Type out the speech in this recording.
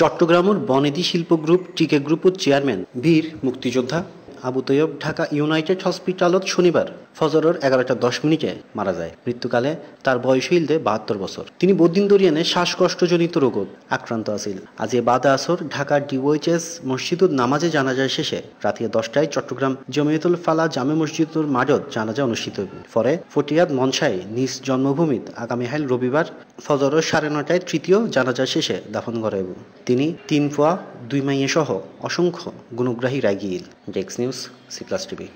চট্টগ্রামের বনেদি শিল্প গ্রুপ টিকে গ্রুপের চেয়ারম্যান বীর মুক্তিযোদ্ধা আবু তৈয়ব ঢাকা ইউনাইটেড হসপিটালত শনিবার ফজরের এগারোটা দশ মিনিটে মারা যায় মৃত্যুকালে তার বয়স হইলদে বাহাত্তর বছর তিনি বদিন দরিয়ানে শ্বাসকষ্টজনিত রোগ আক্রান্ত আছিল আজ এ বাদা আসর ঢাকার ডিওএইচএস মসজিদুর নামাজে জানাজা শেষে রাতে দশটায় চট্টগ্রাম জমিয়তুল ফালা জামে মসজিদুর মাজত জানাজা অনুষ্ঠিত হবে পরে ফটিয়াদ মনসাই নিজ জন্মভূমিত আগামী হাইল রবিবার ফজর সাড়ে নটায় তৃতীয় জানাজা শেষে দাফন হবে তিনি তিন পোয়া দুই মাইয়ে সহ অসংখ্য গুণগ্রাহী রাইগিল ডেক্স নিউজ সি প্লাস টিভি